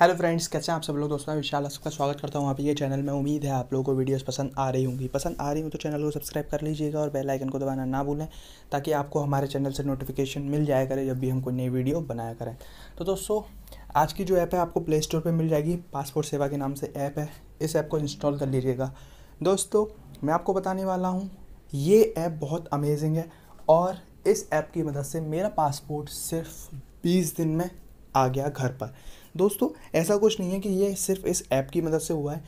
hello friends कैसे हैं आप सब लोग दोस्तों मैं विशाल आपका स्वागत करता हूँ आप ये चैनल में उम्मीद है आप लोगों को वीडियोस पसंद आ रही होंगी पसंद आ रही हूँ तो चैनल को सब्सक्राइब कर लीजिएगा और बेल आइकन को दबाना ना भूलें ताकि आपको हमारे चैनल से नोटिफिकेशन मिल जाया करे जब भी हम कोई नई वीडियो बनाया करें तो दोस्तों आज की जो ऐप है आपको प्ले स्टोर पर मिल जाएगी पासपोर्ट सेवा के नाम से ऐप है इस ऐप को इंस्टॉल कर लीजिएगा दोस्तों मैं आपको बताने वाला हूँ ये ऐप बहुत अमेजिंग है और इस ऐप की मदद से मेरा पासपोर्ट सिर्फ बीस दिन में आ गया घर पर दोस्तों ऐसा कुछ नहीं है कि ये सिर्फ इस ऐप की मदद से हुआ है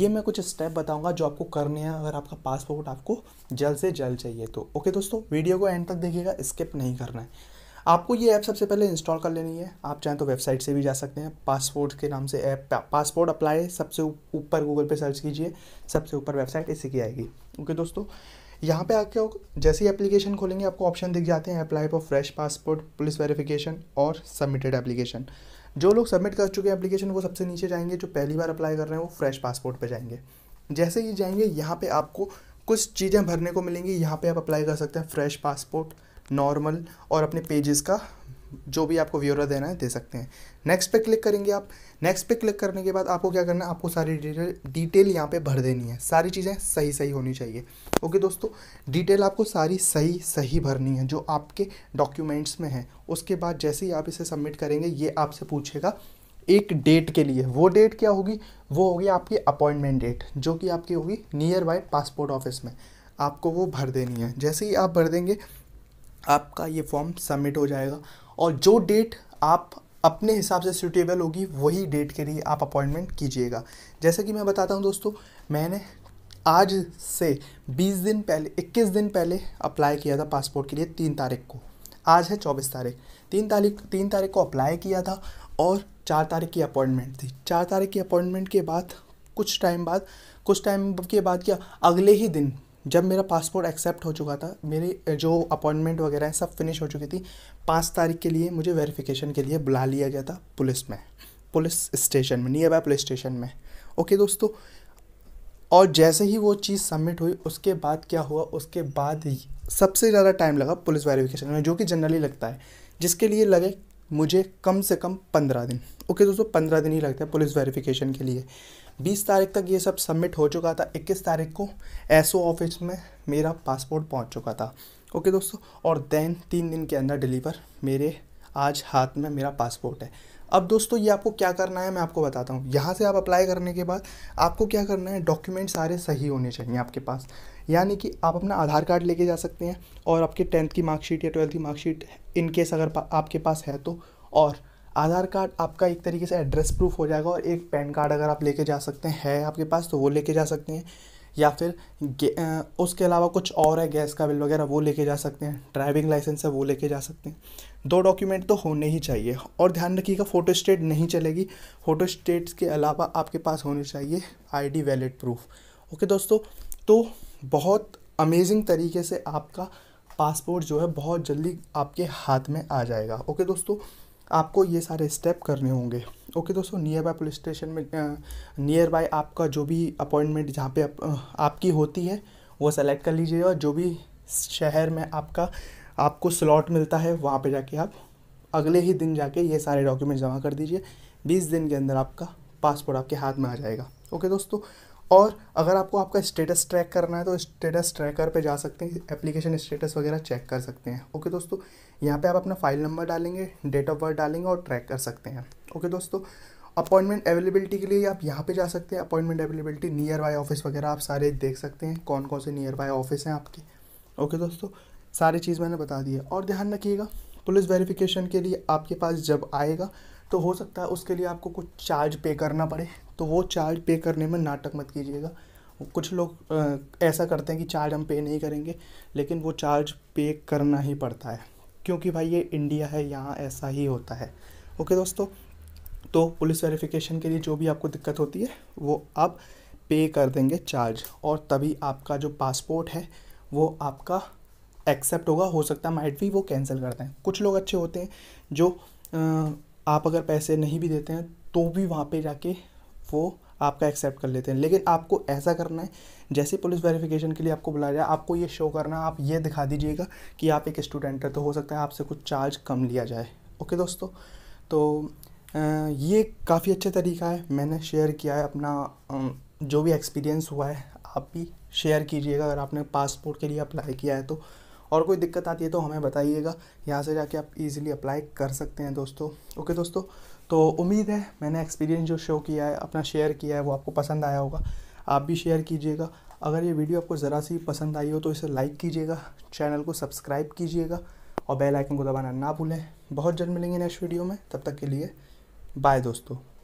ये मैं कुछ स्टेप बताऊंगा जो आपको करने हैं अगर आपका पासपोर्ट आपको जल्द से जल्द चाहिए तो ओके दोस्तों वीडियो को एंड तक देखिएगा स्किप नहीं करना है आपको ये ऐप सबसे पहले इंस्टॉल कर लेनी है आप चाहें तो वेबसाइट से भी जा सकते हैं पासपोर्ट के नाम से ऐप पासपोर्ट अप्लाई सबसे ऊपर गूगल पे सर्च कीजिए सबसे ऊपर वेबसाइट इसी की आएगी ओके दोस्तों यहाँ पे आके जैसे ही एप्लीकेशन खोलेंगे आपको ऑप्शन दिख जाते हैं apply for fresh passport police verification और सबमिटेड एप्लीकेशन जो लोग सबमिट कर चुके हैं एप्लीकेशन वो सबसे नीचे जाएंगे जो पहली बार अप्लाई कर रहे हैं वो फ्रेश पासपोर्ट पर जाएंगे जैसे ही जाएंगे यहाँ पर आपको कुछ चीज़ें भरने को मिलेंगी यहाँ पर आप अप्लाई कर सकते हैं फ्रेश पासपोर्ट नॉर्मल और अपने पेजेस का जो भी आपको व्यूअर देना है दे सकते हैं नेक्स्ट पे क्लिक करेंगे आप नेक्स्ट पे क्लिक करने के बाद आपको क्या करना है आपको सारी डिटेल डिटेल यहाँ पे भर देनी है सारी चीज़ें सही सही होनी चाहिए ओके दोस्तों डिटेल आपको सारी सही सही भरनी है जो आपके डॉक्यूमेंट्स में है उसके बाद जैसे ही आप इसे सबमिट करेंगे ये आपसे पूछेगा एक डेट के लिए वो डेट क्या होगी वो होगी आपकी अपॉइंटमेंट डेट जो कि आपकी होगी नियर बाय पासपोर्ट ऑफिस में आपको वो भर देनी है जैसे ही आप भर देंगे आपका ये फॉर्म सबमिट हो जाएगा और जो डेट आप अपने हिसाब से सूटेबल होगी वही डेट के लिए आप अपॉइंटमेंट कीजिएगा जैसे कि मैं बताता हूँ दोस्तों मैंने आज से 20 दिन पहले 21 दिन पहले अप्लाई किया था पासपोर्ट के लिए तीन तारीख को आज है 24 तारीख तीन तारीख तीन तारीख को अप्लाई किया था और चार तारीख की अपॉइंटमेंट थी चार तारीख की अपॉइंटमेंट के बाद कुछ टाइम बाद कुछ टाइम के बाद क्या अगले ही दिन जब मेरा पासपोर्ट एक्सेप्ट हो चुका था मेरे जो अपॉइंटमेंट वगैरह है सब फिनिश हो चुकी थी पाँच तारीख के लिए मुझे वेरिफिकेशन के लिए बुला लिया गया था पुलिस में पुलिस स्टेशन में नियर बाय पुलिस स्टेशन में ओके दोस्तों और जैसे ही वो चीज़ सबमिट हुई उसके बाद क्या हुआ उसके बाद सबसे ज़्यादा टाइम लगा पुलिस वेरिफिकेशन में जो कि जनरली लगता है जिसके लिए लगे मुझे कम से कम पंद्रह दिन ओके दोस्तों पंद्रह दिन ही लगते हैं पुलिस वेरिफिकेशन के लिए बीस तारीख तक ये सब सबमिट हो चुका था इक्कीस तारीख को एसओ ऑफिस में मेरा पासपोर्ट पहुंच चुका था ओके दोस्तों और देन तीन दिन के अंदर डिलीवर मेरे आज हाथ में मेरा पासपोर्ट है अब दोस्तों ये आपको क्या करना है मैं आपको बताता हूँ यहाँ से आप अप्लाई करने के बाद आपको क्या करना है डॉक्यूमेंट सारे सही होने चाहिए आपके पास यानी कि आप अपना आधार कार्ड लेके जा सकते हैं और आपके टेंथ की मार्कशीट या ट्वेल्थ की मार्कशीट इन केस अगर आपके पास है तो और आधार कार्ड आपका एक तरीके से एड्रेस प्रूफ हो जाएगा और एक पैन कार्ड अगर आप लेके जा सकते हैं है आपके पास तो वो लेके जा सकते हैं या फिर उसके अलावा कुछ और है गैस का बिल वगैरह वो लेके जा सकते हैं ड्राइविंग लाइसेंस है वो लेके जा सकते हैं दो डॉक्यूमेंट तो होने ही चाहिए और ध्यान रखिएगा फ़ोटो स्टेट नहीं चलेगी फ़ोटो स्टेट्स के अलावा आपके पास होने चाहिए आईडी वैलिड प्रूफ ओके दोस्तों तो बहुत अमेजिंग तरीके से आपका पासपोर्ट जो है बहुत जल्दी आपके हाथ में आ जाएगा ओके दोस्तों आपको ये सारे स्टेप करने होंगे ओके दोस्तों नियर बाय पुलिस स्टेशन में नियर बाय आपका जो भी अपॉइंटमेंट जहाँ पे आप, आपकी होती है वो सेलेक्ट कर लीजिए और जो भी शहर में आपका आपको स्लॉट मिलता है वहाँ पे जाके आप अगले ही दिन जाके ये सारे डॉक्यूमेंट जमा कर दीजिए बीस दिन के अंदर आपका पासपोर्ट आपके हाथ में आ जाएगा ओके दोस्तों और अगर आपको आपका स्टेटस ट्रैक करना है तो स्टेटस ट्रैकर पे जा सकते हैं एप्लीकेशन स्टेटस वगैरह चेक कर सकते हैं ओके दोस्तों यहाँ पे आप अपना फाइल नंबर डालेंगे डेट ऑफ बर्थ डालेंगे और ट्रैक कर सकते हैं ओके दोस्तों अपॉइंटमेंट अवेलेबिलिटी के लिए आप यहाँ पे जा सकते हैं appointment availability nearby office वगैरह आप सारे देख सकते हैं कौन कौन से नियर बाय ऑफिस हैं आपके ओके दोस्तों सारी चीज़ मैंने बता दी है और ध्यान रखिएगा पुलिस वेरिफिकेशन के लिए आपके पास जब आएगा तो हो सकता है उसके लिए आपको कुछ चार्ज पे करना पड़े तो वो चार्ज पे करने में नाटक मत कीजिएगा कुछ लोग ऐसा करते हैं कि चार्ज हम पे नहीं करेंगे लेकिन वो चार्ज पे करना ही पड़ता है क्योंकि भाई ये इंडिया है यहाँ ऐसा ही होता है ओके दोस्तों तो पुलिस वेरिफिकेशन के लिए जो भी आपको दिक्कत होती है वो आप पे कर देंगे चार्ज और तभी आपका जो पासपोर्ट है वो आपका एक्सेप्ट होगा हो सकता है माइट भी वो कैंसिल करते हैं कुछ लोग अच्छे होते हैं जो आ, आप अगर पैसे नहीं भी देते हैं तो भी वहाँ पे जाके वो आपका एक्सेप्ट कर लेते हैं लेकिन आपको ऐसा करना है जैसे पुलिस वेरिफिकेशन के लिए आपको बुलाया जाए आपको ये शो करना आप ये दिखा दीजिएगा कि आप एक स्टूडेंट हैं तो हो सकता है आपसे कुछ चार्ज कम लिया जाए ओके दोस्तों तो ये काफ़ी अच्छा तरीका है मैंने शेयर किया है अपना जो भी एक्सपीरियंस हुआ है आप भी शेयर कीजिएगा अगर आपने पासपोर्ट के लिए अप्लाई किया है तो और कोई दिक्कत आती है तो हमें बताइएगा यहाँ से जाके आप इजीली अप्लाई कर सकते हैं दोस्तों ओके दोस्तों तो उम्मीद है मैंने एक्सपीरियंस जो शो किया है अपना शेयर किया है वो आपको पसंद आया होगा आप भी शेयर कीजिएगा अगर ये वीडियो आपको ज़रा सी पसंद आई हो तो इसे लाइक कीजिएगा चैनल को सब्सक्राइब कीजिएगा और बेल आइकन को दबाना ना भूलें बहुत जल्द मिलेंगे नेक्स्ट वीडियो में तब तक के लिए बाय दोस्तों